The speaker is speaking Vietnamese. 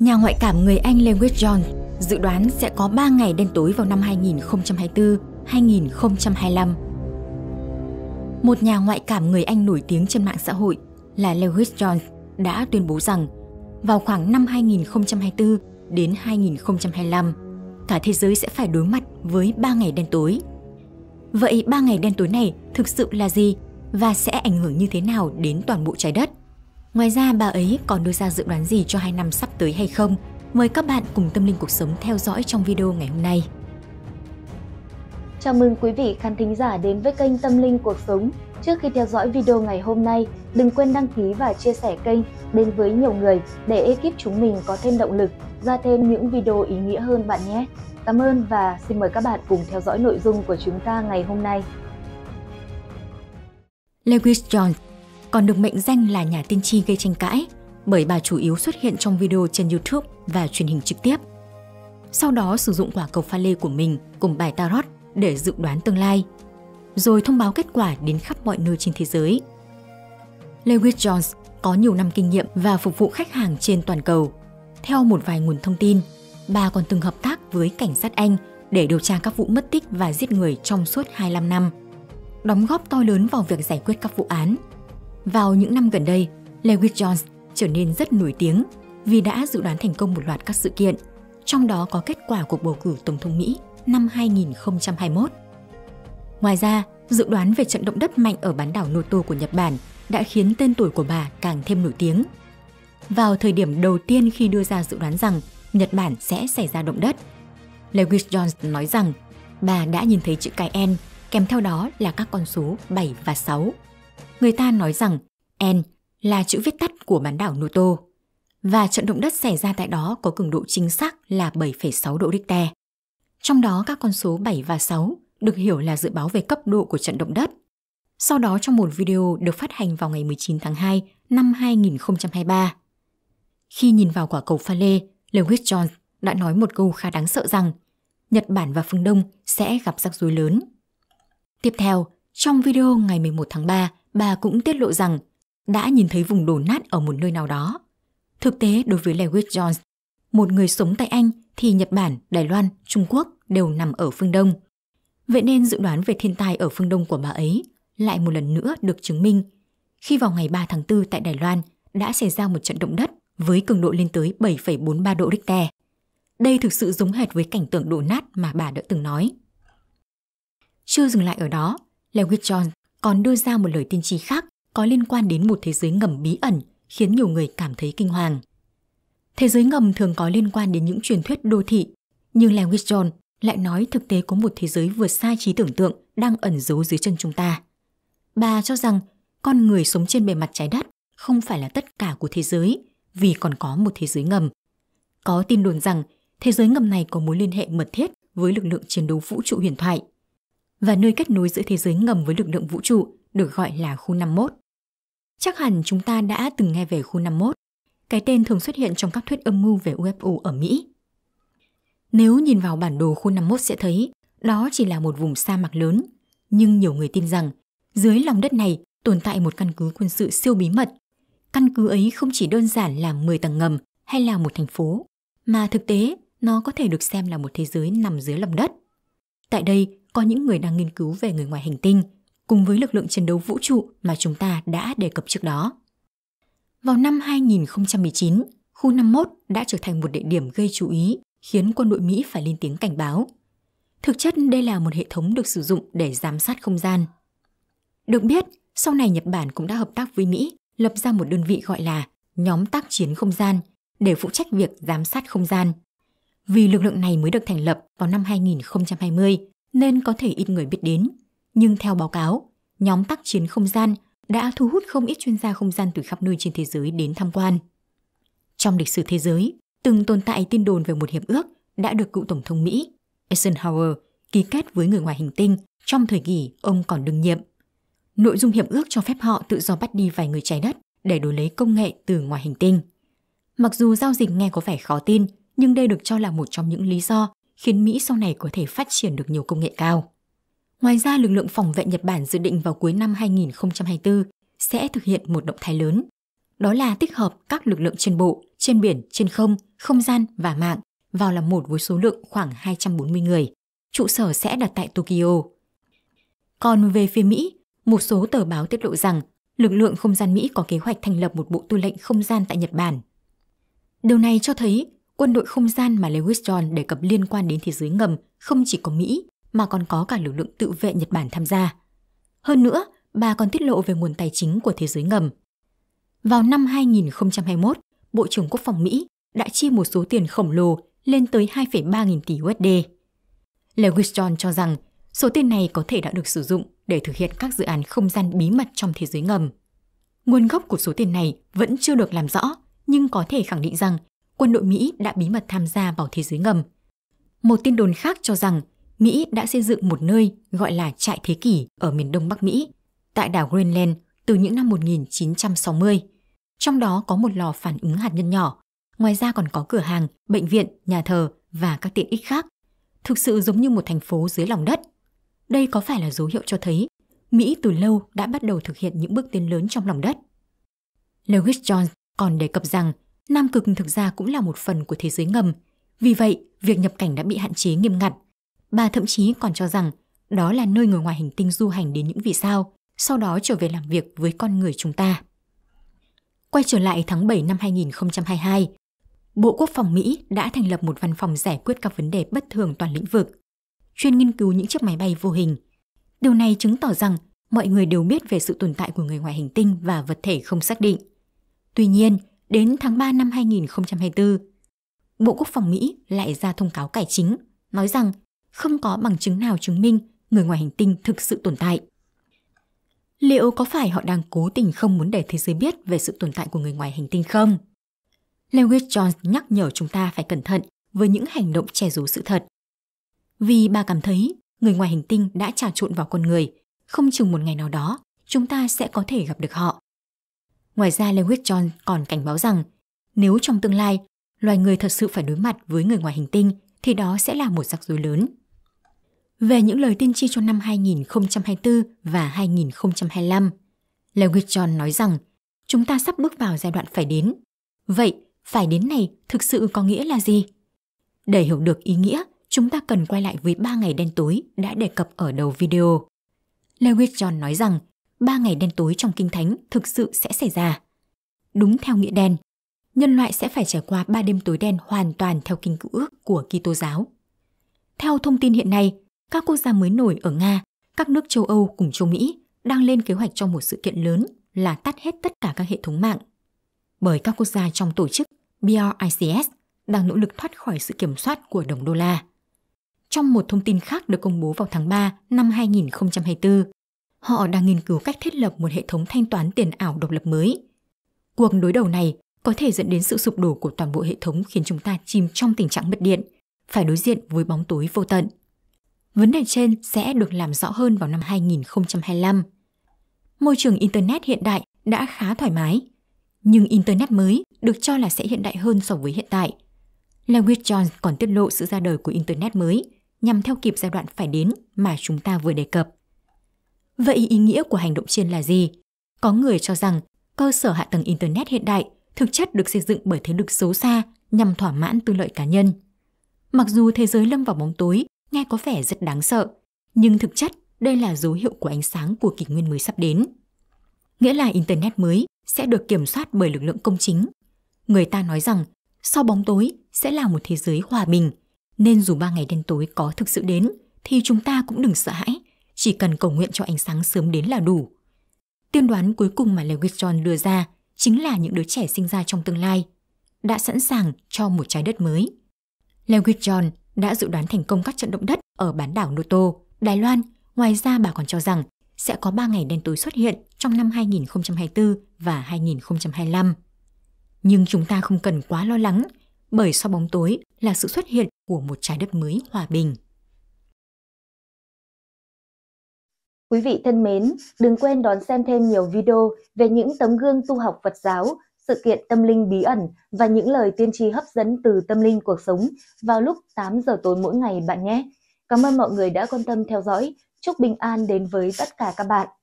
Nhà ngoại cảm người Anh Lewis John dự đoán sẽ có 3 ngày đen tối vào năm 2024-2025. Một nhà ngoại cảm người Anh nổi tiếng trên mạng xã hội là Lewis John đã tuyên bố rằng vào khoảng năm 2024 đến 2025, cả thế giới sẽ phải đối mặt với 3 ngày đen tối. Vậy 3 ngày đen tối này thực sự là gì và sẽ ảnh hưởng như thế nào đến toàn bộ trái đất? Ngoài ra bà ấy còn đưa ra dự đoán gì cho hai năm sắp tới hay không? Mời các bạn cùng Tâm Linh Cuộc Sống theo dõi trong video ngày hôm nay. Chào mừng quý vị khán thính giả đến với kênh Tâm Linh Cuộc Sống. Trước khi theo dõi video ngày hôm nay, đừng quên đăng ký và chia sẻ kênh đến với nhiều người để ekip chúng mình có thêm động lực ra thêm những video ý nghĩa hơn bạn nhé. Cảm ơn và xin mời các bạn cùng theo dõi nội dung của chúng ta ngày hôm nay. Lewis Jones còn được mệnh danh là nhà tiên tri gây tranh cãi bởi bà chủ yếu xuất hiện trong video trên YouTube và truyền hình trực tiếp. Sau đó sử dụng quả cầu pha lê của mình cùng bài tarot để dự đoán tương lai, rồi thông báo kết quả đến khắp mọi nơi trên thế giới. Lewis Jones có nhiều năm kinh nghiệm và phục vụ khách hàng trên toàn cầu. Theo một vài nguồn thông tin, bà còn từng hợp tác với cảnh sát Anh để điều tra các vụ mất tích và giết người trong suốt 25 năm, đóng góp to lớn vào việc giải quyết các vụ án vào những năm gần đây, Lewis Jones trở nên rất nổi tiếng vì đã dự đoán thành công một loạt các sự kiện, trong đó có kết quả cuộc bầu cử Tổng thống Mỹ năm 2021. Ngoài ra, dự đoán về trận động đất mạnh ở bán đảo Noto của Nhật Bản đã khiến tên tuổi của bà càng thêm nổi tiếng. Vào thời điểm đầu tiên khi đưa ra dự đoán rằng Nhật Bản sẽ xảy ra động đất, Lewis Jones nói rằng bà đã nhìn thấy chữ cái N kèm theo đó là các con số 7 và 6 người ta nói rằng N là chữ viết tắt của bán đảo Noto và trận động đất xảy ra tại đó có cường độ chính xác là 7,6 độ Richter. Trong đó các con số 7 và 6 được hiểu là dự báo về cấp độ của trận động đất. Sau đó trong một video được phát hành vào ngày 19 tháng 2 năm 2023. Khi nhìn vào quả cầu pha lê, Lewis Jones đã nói một câu khá đáng sợ rằng Nhật Bản và phương Đông sẽ gặp rắc rối lớn. Tiếp theo, trong video ngày 11 tháng 3, bà cũng tiết lộ rằng đã nhìn thấy vùng đổ nát ở một nơi nào đó. Thực tế đối với Lewis Jones, một người sống tại Anh thì Nhật Bản, Đài Loan, Trung Quốc đều nằm ở phương Đông. Vậy nên dự đoán về thiên tai ở phương Đông của bà ấy lại một lần nữa được chứng minh khi vào ngày 3 tháng 4 tại Đài Loan đã xảy ra một trận động đất với cường độ lên tới 7,43 độ Richter. Đây thực sự giống hệt với cảnh tượng đổ nát mà bà đã từng nói. Chưa dừng lại ở đó, Lewis Jones còn đưa ra một lời tiên tri khác có liên quan đến một thế giới ngầm bí ẩn khiến nhiều người cảm thấy kinh hoàng. Thế giới ngầm thường có liên quan đến những truyền thuyết đô thị, nhưng Lewis John lại nói thực tế có một thế giới vượt xa trí tưởng tượng đang ẩn giấu dưới chân chúng ta. Bà cho rằng con người sống trên bề mặt trái đất không phải là tất cả của thế giới vì còn có một thế giới ngầm. Có tin đồn rằng thế giới ngầm này có mối liên hệ mật thiết với lực lượng chiến đấu vũ trụ huyền thoại và nơi kết nối giữa thế giới ngầm với lực lượng vũ trụ được gọi là khu 51. Chắc hẳn chúng ta đã từng nghe về khu 51. Cái tên thường xuất hiện trong các thuyết âm mưu về UFO ở Mỹ. Nếu nhìn vào bản đồ khu 51 sẽ thấy đó chỉ là một vùng sa mạc lớn, nhưng nhiều người tin rằng dưới lòng đất này tồn tại một căn cứ quân sự siêu bí mật. Căn cứ ấy không chỉ đơn giản là 10 tầng ngầm hay là một thành phố, mà thực tế nó có thể được xem là một thế giới nằm dưới lòng đất. Tại đây, có những người đang nghiên cứu về người ngoài hành tinh, cùng với lực lượng chiến đấu vũ trụ mà chúng ta đã đề cập trước đó. Vào năm 2019, khu 51 đã trở thành một địa điểm gây chú ý, khiến quân đội Mỹ phải lên tiếng cảnh báo. Thực chất đây là một hệ thống được sử dụng để giám sát không gian. Được biết, sau này Nhật Bản cũng đã hợp tác với Mỹ lập ra một đơn vị gọi là nhóm tác chiến không gian để phụ trách việc giám sát không gian. Vì lực lượng này mới được thành lập vào năm 2020 nên có thể ít người biết đến. Nhưng theo báo cáo, nhóm tác chiến không gian đã thu hút không ít chuyên gia không gian từ khắp nơi trên thế giới đến tham quan. Trong lịch sử thế giới, từng tồn tại tin đồn về một hiệp ước đã được cựu Tổng thống Mỹ Eisenhower ký kết với người ngoài hành tinh trong thời kỳ ông còn đương nhiệm. Nội dung hiệp ước cho phép họ tự do bắt đi vài người trái đất để đổi lấy công nghệ từ ngoài hành tinh. Mặc dù giao dịch nghe có vẻ khó tin, nhưng đây được cho là một trong những lý do khiến Mỹ sau này có thể phát triển được nhiều công nghệ cao. Ngoài ra, lực lượng phòng vệ Nhật Bản dự định vào cuối năm 2024 sẽ thực hiện một động thái lớn, đó là tích hợp các lực lượng trên bộ, trên biển, trên không, không gian và mạng vào làm một với số lượng khoảng 240 người. Trụ sở sẽ đặt tại Tokyo. Còn về phía Mỹ, một số tờ báo tiết lộ rằng lực lượng không gian Mỹ có kế hoạch thành lập một bộ tư lệnh không gian tại Nhật Bản. Điều này cho thấy quân đội không gian mà Lewis John đề cập liên quan đến thế giới ngầm không chỉ có Mỹ mà còn có cả lực lượng tự vệ Nhật Bản tham gia. Hơn nữa, bà còn tiết lộ về nguồn tài chính của thế giới ngầm. Vào năm 2021, Bộ trưởng Quốc phòng Mỹ đã chi một số tiền khổng lồ lên tới 2,3 nghìn tỷ USD. Lewis John cho rằng số tiền này có thể đã được sử dụng để thực hiện các dự án không gian bí mật trong thế giới ngầm. Nguồn gốc của số tiền này vẫn chưa được làm rõ, nhưng có thể khẳng định rằng quân đội Mỹ đã bí mật tham gia vào thế giới ngầm. Một tin đồn khác cho rằng Mỹ đã xây dựng một nơi gọi là trại thế kỷ ở miền đông Bắc Mỹ, tại đảo Greenland từ những năm 1960. Trong đó có một lò phản ứng hạt nhân nhỏ, ngoài ra còn có cửa hàng, bệnh viện, nhà thờ và các tiện ích khác. Thực sự giống như một thành phố dưới lòng đất. Đây có phải là dấu hiệu cho thấy Mỹ từ lâu đã bắt đầu thực hiện những bước tiến lớn trong lòng đất. Lewis Jones còn đề cập rằng Nam Cực thực ra cũng là một phần của thế giới ngầm. Vì vậy, việc nhập cảnh đã bị hạn chế nghiêm ngặt. Bà thậm chí còn cho rằng đó là nơi người ngoài hành tinh du hành đến những vì sao, sau đó trở về làm việc với con người chúng ta. Quay trở lại tháng 7 năm 2022, Bộ Quốc phòng Mỹ đã thành lập một văn phòng giải quyết các vấn đề bất thường toàn lĩnh vực, chuyên nghiên cứu những chiếc máy bay vô hình. Điều này chứng tỏ rằng mọi người đều biết về sự tồn tại của người ngoài hành tinh và vật thể không xác định. Tuy nhiên, đến tháng 3 năm 2024, Bộ Quốc phòng Mỹ lại ra thông cáo cải chính, nói rằng không có bằng chứng nào chứng minh người ngoài hành tinh thực sự tồn tại. Liệu có phải họ đang cố tình không muốn để thế giới biết về sự tồn tại của người ngoài hành tinh không? Lewis Jones nhắc nhở chúng ta phải cẩn thận với những hành động che giấu sự thật. Vì bà cảm thấy người ngoài hành tinh đã trà trộn vào con người, không chừng một ngày nào đó chúng ta sẽ có thể gặp được họ. Ngoài ra lewis John còn cảnh báo rằng nếu trong tương lai loài người thật sự phải đối mặt với người ngoài hành tinh thì đó sẽ là một rắc rối lớn. Về những lời tiên tri cho năm 2024 và 2025, lewis John nói rằng chúng ta sắp bước vào giai đoạn phải đến. Vậy, phải đến này thực sự có nghĩa là gì? Để hiểu được ý nghĩa, chúng ta cần quay lại với ba ngày đen tối đã đề cập ở đầu video. Lewis John nói rằng ba ngày đen tối trong kinh thánh thực sự sẽ xảy ra. Đúng theo nghĩa đen, nhân loại sẽ phải trải qua ba đêm tối đen hoàn toàn theo kinh cựu ước của Kitô giáo. Theo thông tin hiện nay, các quốc gia mới nổi ở Nga, các nước châu Âu cùng châu Mỹ đang lên kế hoạch cho một sự kiện lớn là tắt hết tất cả các hệ thống mạng. Bởi các quốc gia trong tổ chức BRICS đang nỗ lực thoát khỏi sự kiểm soát của đồng đô la. Trong một thông tin khác được công bố vào tháng 3 năm 2024, Họ đang nghiên cứu cách thiết lập một hệ thống thanh toán tiền ảo độc lập mới. Cuộc đối đầu này có thể dẫn đến sự sụp đổ của toàn bộ hệ thống khiến chúng ta chìm trong tình trạng mất điện, phải đối diện với bóng tối vô tận. Vấn đề trên sẽ được làm rõ hơn vào năm 2025. Môi trường Internet hiện đại đã khá thoải mái, nhưng Internet mới được cho là sẽ hiện đại hơn so với hiện tại. Lewis Jones còn tiết lộ sự ra đời của Internet mới nhằm theo kịp giai đoạn phải đến mà chúng ta vừa đề cập. Vậy ý nghĩa của hành động trên là gì? Có người cho rằng cơ sở hạ tầng Internet hiện đại thực chất được xây dựng bởi thế lực xấu xa nhằm thỏa mãn tư lợi cá nhân. Mặc dù thế giới lâm vào bóng tối nghe có vẻ rất đáng sợ, nhưng thực chất đây là dấu hiệu của ánh sáng của kỷ nguyên mới sắp đến. Nghĩa là Internet mới sẽ được kiểm soát bởi lực lượng công chính. Người ta nói rằng sau bóng tối sẽ là một thế giới hòa bình, nên dù ba ngày đen tối có thực sự đến thì chúng ta cũng đừng sợ hãi chỉ cần cầu nguyện cho ánh sáng sớm đến là đủ. Tiên đoán cuối cùng mà Lewis John đưa ra chính là những đứa trẻ sinh ra trong tương lai, đã sẵn sàng cho một trái đất mới. Lewis John đã dự đoán thành công các trận động đất ở bán đảo Noto, Đài Loan. Ngoài ra bà còn cho rằng sẽ có 3 ngày đen tối xuất hiện trong năm 2024 và 2025. Nhưng chúng ta không cần quá lo lắng, bởi sau bóng tối là sự xuất hiện của một trái đất mới hòa bình. Quý vị thân mến, đừng quên đón xem thêm nhiều video về những tấm gương tu học Phật giáo, sự kiện tâm linh bí ẩn và những lời tiên tri hấp dẫn từ tâm linh cuộc sống vào lúc 8 giờ tối mỗi ngày bạn nhé. Cảm ơn mọi người đã quan tâm theo dõi. Chúc bình an đến với tất cả các bạn.